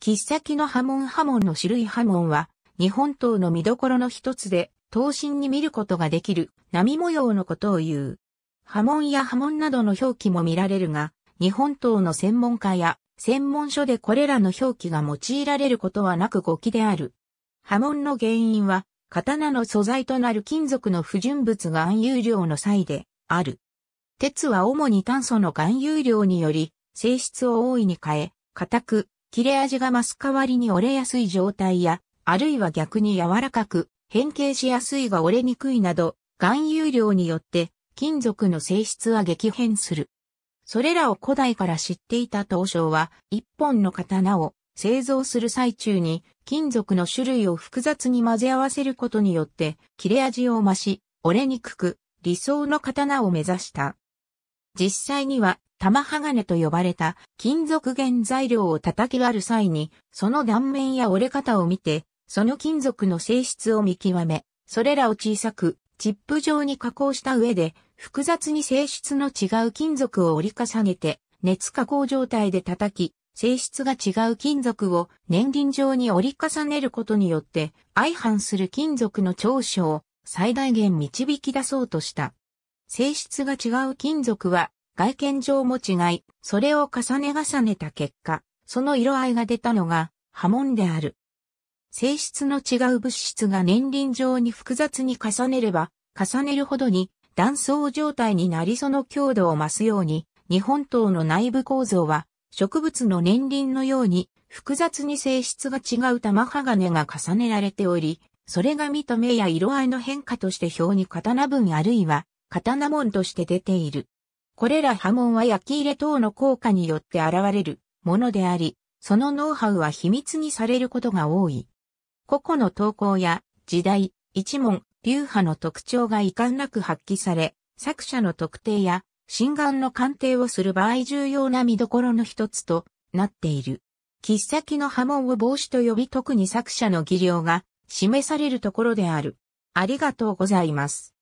切っ先の波紋波紋の種類波紋は、日本刀の見どころの一つで、刀身に見ることができる波模様のことを言う。波紋や波紋などの表記も見られるが、日本刀の専門家や専門書でこれらの表記が用いられることはなく語記である。波紋の原因は、刀の素材となる金属の不純物が含有量の際である。鉄は主に炭素の含有量により、性質を大いに変え、硬く、切れ味が増す代わりに折れやすい状態や、あるいは逆に柔らかく、変形しやすいが折れにくいなど、含有量によって金属の性質は激変する。それらを古代から知っていた東初は、一本の刀を製造する最中に、金属の種類を複雑に混ぜ合わせることによって、切れ味を増し、折れにくく、理想の刀を目指した。実際には、玉鋼と呼ばれた金属原材料を叩き割る際に、その断面や折れ方を見て、その金属の性質を見極め、それらを小さく、チップ状に加工した上で、複雑に性質の違う金属を折り重ねて、熱加工状態で叩き、性質が違う金属を年輪状に折り重ねることによって、相反する金属の長所を最大限導き出そうとした。性質が違う金属は外見上も違い、それを重ね重ねた結果、その色合いが出たのが波紋である。性質の違う物質が年輪上に複雑に重ねれば、重ねるほどに断層状態になりその強度を増すように、日本刀の内部構造は植物の年輪のように複雑に性質が違う玉鋼が重ねられており、それが見た目や色合いの変化として表に刀文あるいは刀門として出ている。これら波紋は焼き入れ等の効果によって現れるものであり、そのノウハウは秘密にされることが多い。個々の投稿や時代、一問、流派の特徴が遺憾なく発揮され、作者の特定や心眼の鑑定をする場合重要な見どころの一つとなっている。切先の波紋を防止と呼び特に作者の技量が示されるところである。ありがとうございます。